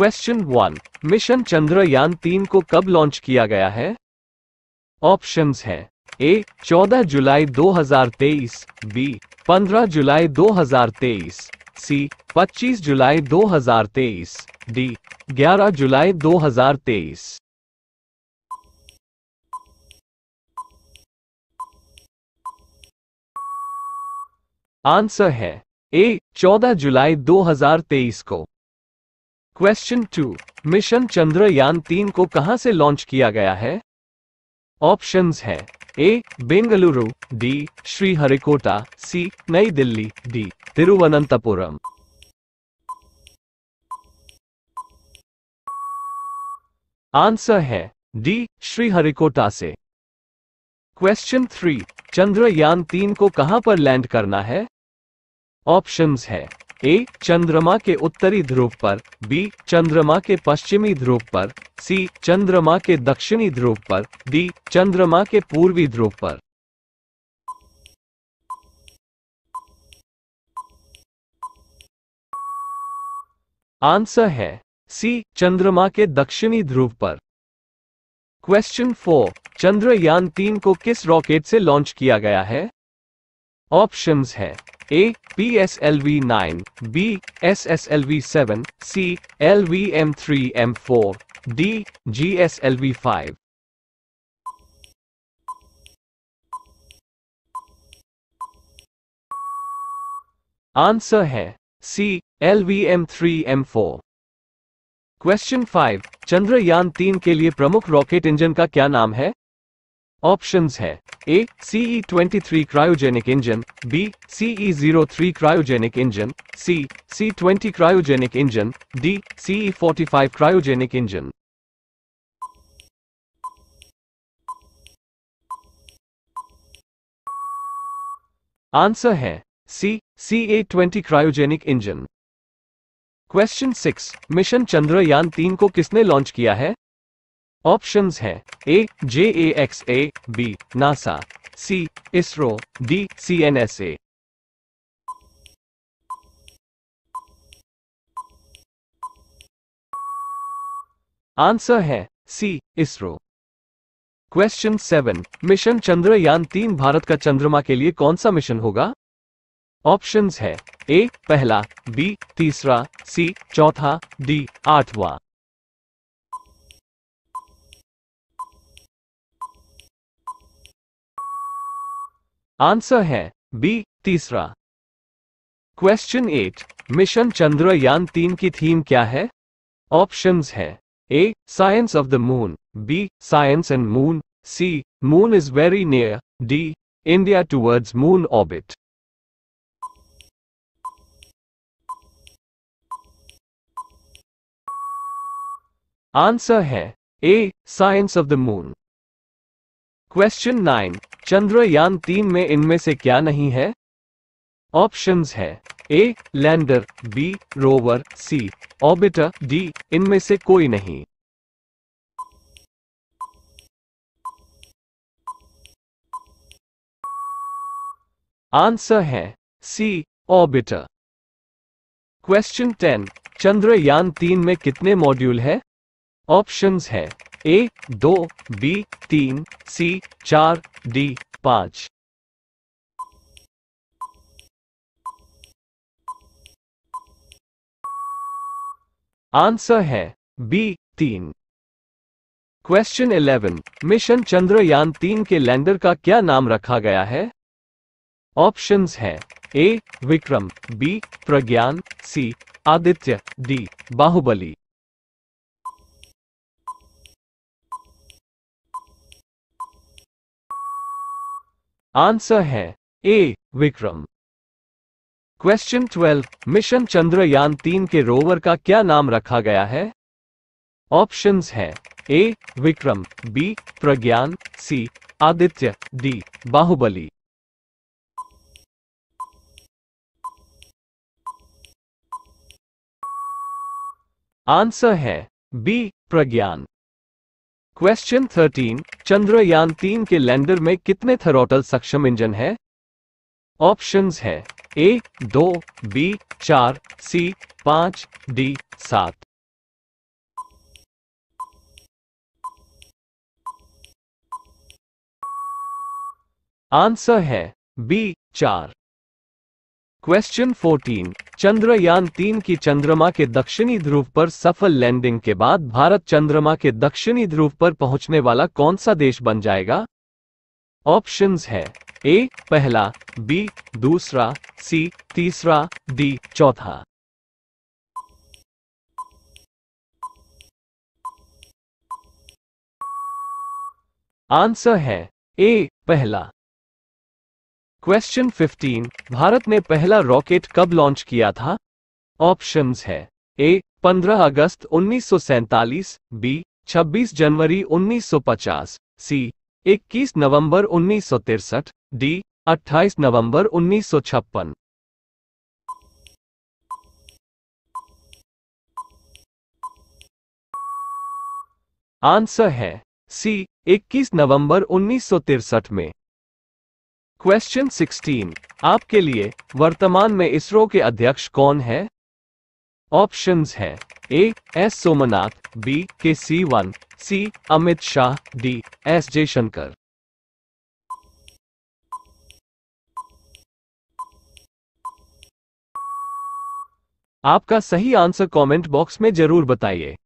Question one mission Chandrayaan तीन को कब लॉन्च किया गया है ऑप्शंस हैं ए 14 जुलाई 2023, बी 15 जुलाई 2023, सी 25 जुलाई 2023, डी 11 जुलाई 2023। आंसर है ए 14 जुलाई 2023 को क्वेश्चन टू मिशन चंद्रयान तीन को कहां से लॉन्च किया गया है ऑप्शंस है A Bengaluru D Sriharikota C New Delhi D Thiruvananthapuram answer है डी श्रीहरिकोटा से क्वेश्चन थ्री चंद्रयान तीन को कहां पर लैंड करना है ऑप्शंस है ए चंद्रमा के उत्तरी ध्रुव पर बी चंद्रमा के पश्चिमी ध्रुव पर सी चंद्रमा के दक्षिणी ध्रुव पर डी चंद्रमा के पूर्वी ध्रुव पर आंसर है सी चंद्रमा के दक्षिणी ध्रुव पर क्वेश्चन फोर चंद्रयान तीन को किस रॉकेट से लॉन्च किया गया है ऑप्शंस है A. PSLV9, B. SSLV7, C. LVM3M4, D. GSLV5. Answer है C L V M three M four question five Chandrayaan तीन के लिए प्रमुख रॉकेट इंजन का क्या नाम है ऑप्शंस है A CE twenty three cryogenic engine B CE zero three cryogenic engine C C twenty cryogenic engine D C forty five cryogenic engine answer है C C A twenty cryogenic engine question six mission Chandrayaan तीन को किसने launch किया है options हैं A J A X A B NASA C ISRO D C N S A answer है C ISRO question seven mission Chandrayaan तीन भारत का चंद्रमा के लिए कौन सा मिशन होगा ऑप्शंस है ए पहला बी तीसरा सी चौथा डी आठवां आंसर है बी तीसरा क्वेश्चन एट मिशन चंद्रयान तीन की थीम क्या है ऑप्शंस है A science of the moon B science and moon C moon is very near D India towards moon orbit answer है A science of the moon question nine Chandrayaan तीन में इनमें से क्या नहीं है ऑप्शंस है A lander B rover C orbiter D इनमें से कोई नहीं आंसर है C orbiter question ten Chandrayaan तीन में कितने मॉड्यूल है ऑप्शंस है ए दो बी तीन सी चार डी पांच आंसर है बी तीन क्वेश्चन इलेवन मिशन चंद्रयान तीन के लैंडर का क्या नाम रखा गया है ऑप्शंस है A Vikram B Pragyan C Aditya D Baahubali answer है A Vikram question 12 mission Chandrayaan तीन के रोवर का क्या नाम रखा गया है ऑप्शंस हैं A Vikram B Pragyan C Aditya D Baahubali answer है बी प्रज्ञान क्वेश्चन 13 चंद्रयान 3 के लैंडर में कितने थरोटल सक्षम इंजन है ऑप्शंस है ए दो बी चार सी पांच डी सात आंसर है बी चार क्वेश्चन 14 चंद्रयान तीन की चंद्रमा के दक्षिणी ध्रुव पर सफल लैंडिंग के बाद भारत चंद्रमा के दक्षिणी ध्रुव पर पहुंचने वाला कौन सा देश बन जाएगा ऑप्शन है ए पहला बी दूसरा सी तीसरा डी चौथा आंसर है ए पहला क्वेश्चन 15 भारत ने पहला रॉकेट कब लॉन्च किया था ऑप्शंस है ए 15 अगस्त उन्नीस बी 26 जनवरी 1950 सी 21 नवंबर उन्नीस डी 28 नवंबर उन्नीस आंसर है सी 21 नवंबर उन्नीस में क्वेश्चन 16 आपके लिए वर्तमान में इसरो के अध्यक्ष कौन है ऑप्शंस हैं A S Somnath B K Sivan C Amit Shah D S Jaishankar आपका सही आंसर कमेंट बॉक्स में जरूर बताइए